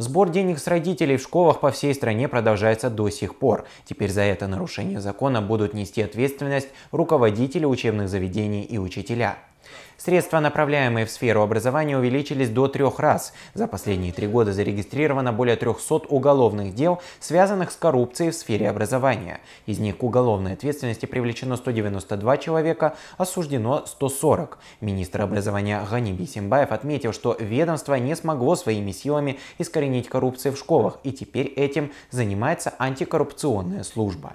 Сбор денег с родителей в школах по всей стране продолжается до сих пор. Теперь за это нарушение закона будут нести ответственность руководители учебных заведений и учителя. Средства, направляемые в сферу образования, увеличились до трех раз. За последние три года зарегистрировано более 300 уголовных дел, связанных с коррупцией в сфере образования. Из них к уголовной ответственности привлечено 192 человека, осуждено 140. Министр образования Гани Бисимбаев отметил, что ведомство не смогло своими силами искоренить коррупцию в школах, и теперь этим занимается антикоррупционная служба.